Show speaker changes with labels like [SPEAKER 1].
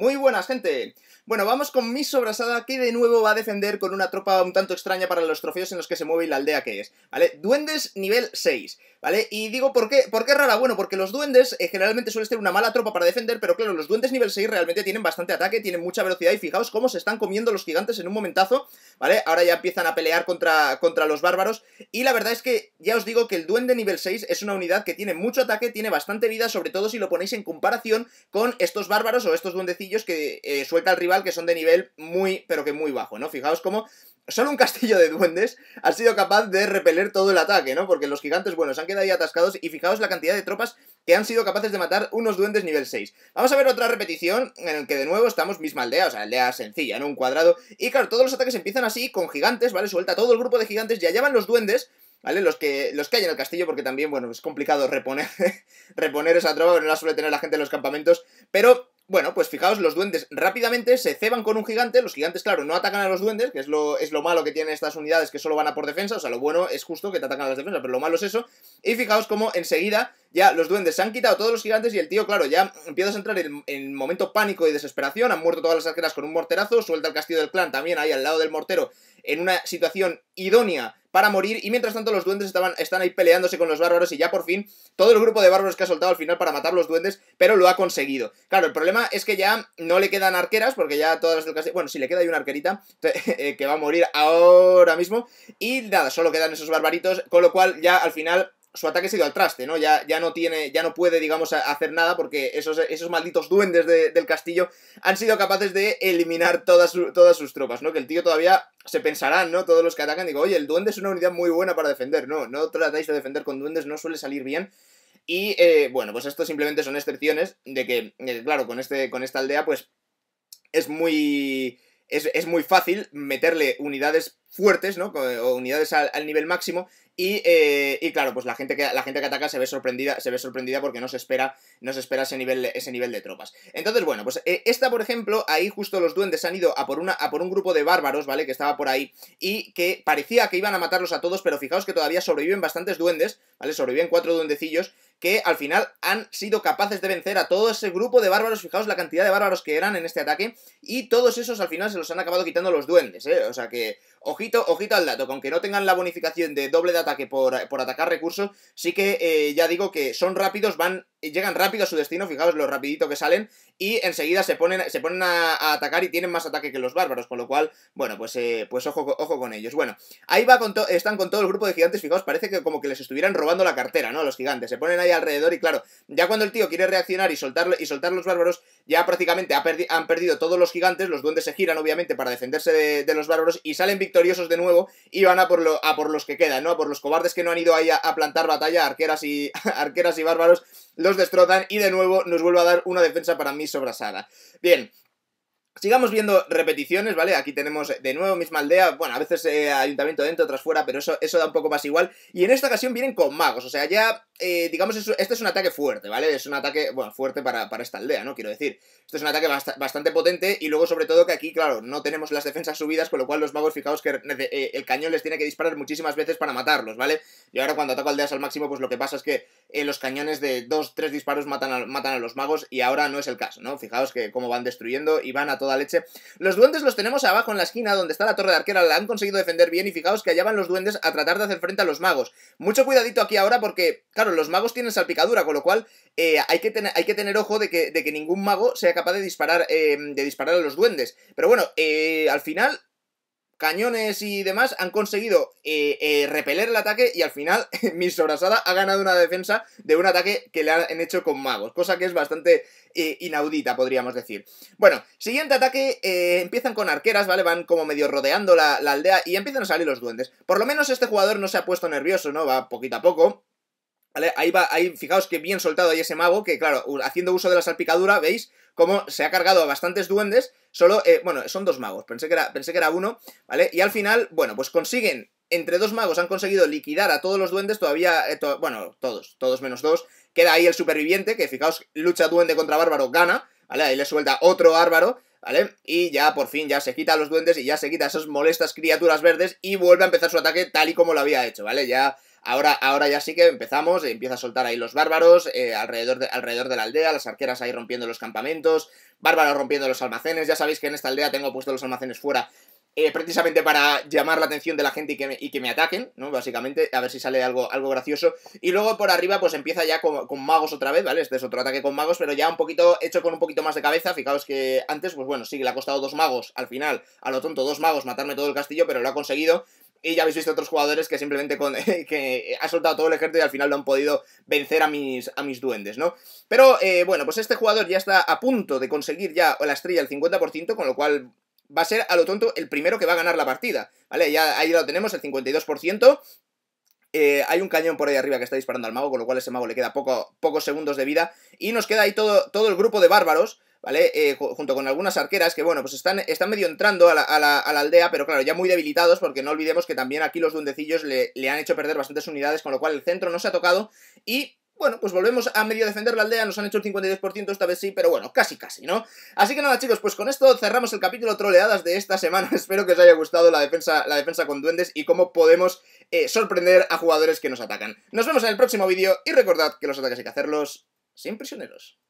[SPEAKER 1] Muy buenas, gente. Bueno, vamos con mi sobrasada que de nuevo va a defender con una tropa un tanto extraña para los trofeos en los que se mueve y la aldea que es, ¿vale? Duendes nivel 6, ¿vale? Y digo, ¿por qué, ¿por qué rara? Bueno, porque los duendes eh, generalmente suelen ser una mala tropa para defender, pero claro, los duendes nivel 6 realmente tienen bastante ataque, tienen mucha velocidad y fijaos cómo se están comiendo los gigantes en un momentazo, ¿vale? Ahora ya empiezan a pelear contra, contra los bárbaros y la verdad es que ya os digo que el duende nivel 6 es una unidad que tiene mucho ataque, tiene bastante vida, sobre todo si lo ponéis en comparación con estos bárbaros o estos duendecillos que eh, suelta el rival que son de nivel muy, pero que muy bajo, ¿no? Fijaos cómo solo un castillo de duendes ha sido capaz de repeler todo el ataque, ¿no? Porque los gigantes, bueno, se han quedado ahí atascados y fijaos la cantidad de tropas que han sido capaces de matar unos duendes nivel 6. Vamos a ver otra repetición en el que de nuevo estamos misma aldea, o sea, aldea sencilla, ¿no? Un cuadrado. Y claro, todos los ataques empiezan así, con gigantes, ¿vale? Suelta todo el grupo de gigantes ya allá los duendes, ¿Vale? Los que, los que hay en el castillo, porque también, bueno, es complicado reponer, reponer esa tropa, no la suele tener la gente en los campamentos. Pero bueno, pues fijaos, los duendes rápidamente se ceban con un gigante. Los gigantes, claro, no atacan a los duendes, que es lo, es lo malo que tienen estas unidades que solo van a por defensa. O sea, lo bueno es justo que te atacan a las defensas, pero lo malo es eso. Y fijaos cómo enseguida ya los duendes se han quitado todos los gigantes y el tío, claro, ya empiezas a entrar en, momento pánico y desesperación, han muerto todas las arqueras con un morterazo, suelta el castillo del clan también ahí al lado del mortero en una situación idónea para morir y mientras tanto los duendes estaban, están ahí peleándose con los bárbaros y ya por fin todo el grupo de bárbaros que ha soltado al final para matar los duendes, pero lo ha conseguido. Claro, el problema es que ya no le quedan arqueras porque ya todas las del bueno, si sí, le queda ahí una arquerita eh, que va a morir ahora mismo y nada, solo quedan esos barbaritos, con lo cual ya al final su ataque ha sido al traste, ¿no? Ya, ya no tiene, ya no puede, digamos, hacer nada porque esos, esos malditos duendes del castillo han sido capaces de eliminar todas, todas sus tropas, ¿no? Que el tío todavía se pensará, ¿no? Todos los que atacan, digo, oye, el duende es una unidad muy buena para defender, ¿no? No tratáis de defender con duendes, no suele salir bien. Y, eh, bueno, pues esto simplemente son excepciones de que, eh, claro, con, este, con esta aldea, pues, es muy... Es, muy fácil meterle unidades fuertes, ¿no? O unidades al, al nivel máximo eh, y, claro, pues la gente que, la gente que ataca se ve sorprendida, se ve sorprendida porque no se espera, no se espera ese, nivel, ese nivel de tropas. Entonces, bueno, pues eh, esta, por ejemplo, ahí justo los duendes han ido a por, una, a por un grupo de bárbaros, ¿vale? Que estaba por ahí y que parecía que iban a matarlos a todos, pero fijaos que todavía sobreviven bastantes duendes, ¿vale? Sobreviven cuatro duendecillos que al final han sido capaces de vencer a todo ese grupo de bárbaros. Fijaos la cantidad de bárbaros que eran en este ataque. Y todos esos al final se los han acabado quitando los duendes, ¿eh? O sea que, ojito, ojito al dato. Que aunque no tengan la bonificación de doble de ataque por, atacar recursos, sí que eh, ya digo que son rápidos, van llegan rápido a su destino, fijaos lo rapidito que salen, y enseguida se ponen, se ponen a, atacar y tienen más ataque que los bárbaros, con lo cual, bueno, pues, eh, pues ojo, ojo con ellos. Bueno, ahí va con están con todo el grupo de gigantes, fijaos, parece que como que les estuvieran robando la cartera, ¿no? Los gigantes, se ponen ahí alrededor y claro, ya cuando el tío quiere reaccionar y soltar, y soltar los bárbaros, ya prácticamente han perdido todos los gigantes, los duendes se giran obviamente para defenderse de, los bárbaros y salen victoriosos de nuevo y van a por, los que quedan, ¿no? A por los cobardes que no han ido ahí a, plantar batalla, arqueras y, arqueras y bárbaros los destrozan y de nuevo nos vuelve a dar una defensa para mí sobrasada. Bien, Sigamos viendo repeticiones, ¿vale? Aquí tenemos de nuevo misma aldea, bueno, a veces eh, ayuntamiento dentro, otras fuera, pero eso, eso da un poco más igual. Y en esta ocasión vienen con magos, o sea, ya eh, digamos, es, este es un ataque fuerte, ¿vale? Es un ataque, bueno, fuerte para, para esta aldea, ¿no? Quiero decir, esto es un ataque bastante potente y luego sobre todo que aquí, claro, no tenemos las defensas subidas, con lo cual los magos, fijaos que eh, el cañón les tiene que disparar muchísimas veces para matarlos, ¿vale? Y ahora cuando ataco aldeas al máximo, pues lo que pasa es que eh, los cañones de dos, tres disparos matan a, matan a los magos y ahora no es el caso, ¿no? Fijaos que cómo van destruyendo y van a toda leche. Los duendes los tenemos abajo en la esquina donde está la torre de arquera, la han conseguido defender bien y fijaos que allá van los duendes a tratar de hacer frente a los magos. Mucho cuidadito aquí ahora porque, claro, los magos tienen salpicadura, con lo cual eh, hay, que tener, hay que tener ojo de que, de que ningún mago sea capaz de disparar, eh, de disparar a los duendes. Pero bueno, eh, al final cañones y demás han conseguido repeler el ataque y al final mi sobrasada ha ganado una defensa de un ataque que le han hecho con magos, cosa que es bastante inaudita, podríamos decir. Bueno, siguiente ataque, empiezan con arqueras, ¿vale? Van como medio rodeando la, la aldea y empiezan a salir los duendes. Por lo menos este jugador no se ha puesto nervioso, ¿no? Va poquito a poco. Ahí va, ahí, fijaos que bien soltado ahí ese mago, que claro, haciendo uso de la salpicadura, ¿veis? Cómo se ha cargado a bastantes duendes, solo, eh, bueno, son dos magos, pensé que, era, pensé que era uno, ¿vale? Y al final, bueno, pues consiguen, entre dos magos han conseguido liquidar a todos los duendes, todavía, eh, bueno, todos, todos menos dos, queda ahí el superviviente, que fijaos, lucha duende contra bárbaro, gana, ¿vale? Ahí le suelta otro bárbaro, ¿vale? Y ya por fin ya se quita a los duendes y ya se quita a esas molestas criaturas verdes y vuelve a empezar su ataque tal y como lo había hecho, ¿vale? Ya Ahora, ahora ya sí que empezamos, empieza a soltar ahí los bárbaros, eh, alrededor, de, alrededor de la aldea, las arqueras ahí rompiendo los campamentos, bárbaros rompiendo los almacenes, ya sabéis que en esta aldea tengo puesto los almacenes fuera eh, precisamente para llamar la atención de la gente y que, me, y que me ataquen, ¿no? Básicamente, a ver si sale algo, algo gracioso. Y luego por arriba, pues empieza ya con, magos otra vez, ¿vale? Este es otro ataque con magos, pero ya un poquito hecho con un poquito más de cabeza. Fijaos que antes, pues bueno, sí, le ha costado dos magos al final, a lo tonto, dos magos matarme todo el castillo, pero lo ha conseguido. Y ya habéis visto otros jugadores que simplemente con, que ha soltado todo el ejército y al final lo han podido vencer a mis, a mis duendes, ¿no? Pero eh, bueno, pues este jugador ya está a punto de conseguir ya la estrella al 50%, con lo cual va a ser a lo tonto el primero que va a ganar la partida, ¿vale? Ya ahí lo tenemos, el 52%. Eh, hay un cañón por ahí arriba que está disparando al mago, con lo cual a ese mago le queda poco, pocos segundos de vida. Y nos queda ahí todo, todo el grupo de bárbaros ¿vale? Eh, junto con algunas arqueras que, bueno, pues están, están medio entrando a la, aldea, pero claro, ya muy debilitados porque no olvidemos que también aquí los duendecillos le, han hecho perder bastantes unidades, con lo cual el centro no se ha tocado y bueno, pues volvemos a medio defender la aldea, nos han hecho el 52%, esta vez sí, pero bueno, casi casi, ¿no? Así que nada, chicos, pues con esto cerramos el capítulo troleadas de esta semana. Espero que os haya gustado la defensa, la defensa con duendes y cómo podemos eh, sorprender a jugadores que nos atacan. Nos vemos en el próximo vídeo y recordad que los ataques hay que hacerlos sin prisioneros.